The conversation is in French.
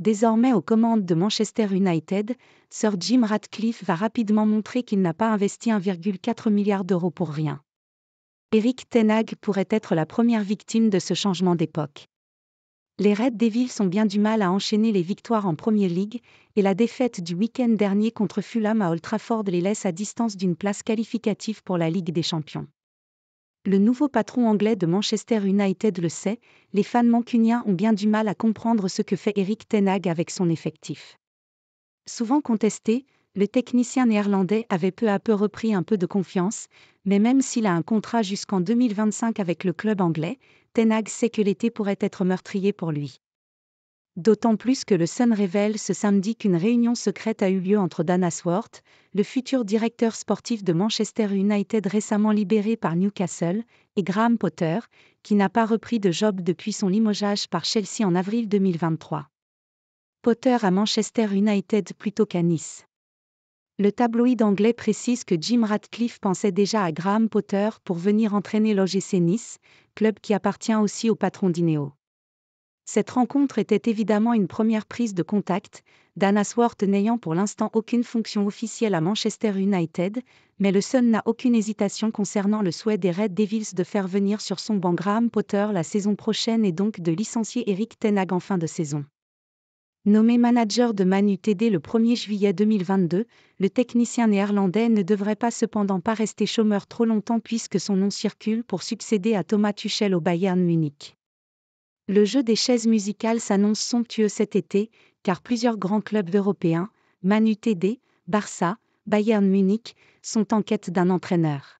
Désormais aux commandes de Manchester United, Sir Jim Ratcliffe va rapidement montrer qu'il n'a pas investi 1,4 milliard d'euros pour rien. Eric Tenag pourrait être la première victime de ce changement d'époque. Les Red Devils sont bien du mal à enchaîner les victoires en Premier League, et la défaite du week-end dernier contre Fulham à Old Trafford les laisse à distance d'une place qualificative pour la Ligue des Champions. Le nouveau patron anglais de Manchester United le sait, les fans mancuniens ont bien du mal à comprendre ce que fait Eric Ten Hag avec son effectif. Souvent contesté, le technicien néerlandais avait peu à peu repris un peu de confiance, mais même s'il a un contrat jusqu'en 2025 avec le club anglais, Ten Hag sait que l'été pourrait être meurtrier pour lui. D'autant plus que le Sun révèle ce samedi qu'une réunion secrète a eu lieu entre Dan Swart, le futur directeur sportif de Manchester United récemment libéré par Newcastle, et Graham Potter, qui n'a pas repris de job depuis son limogeage par Chelsea en avril 2023. Potter à Manchester United plutôt qu'à Nice. Le tabloïd anglais précise que Jim Ratcliffe pensait déjà à Graham Potter pour venir entraîner l'OGC Nice, club qui appartient aussi au patron d'Ineo. Cette rencontre était évidemment une première prise de contact, Dana Swart n'ayant pour l'instant aucune fonction officielle à Manchester United, mais le Sun n'a aucune hésitation concernant le souhait des Red Devils de faire venir sur son banc Graham Potter la saison prochaine et donc de licencier Eric Ten Hag en fin de saison. Nommé manager de Man UTD le 1er juillet 2022, le technicien néerlandais ne devrait pas cependant pas rester chômeur trop longtemps puisque son nom circule pour succéder à Thomas Tuchel au Bayern Munich. Le jeu des chaises musicales s'annonce somptueux cet été, car plusieurs grands clubs européens, Manu TD, Barça, Bayern Munich, sont en quête d'un entraîneur.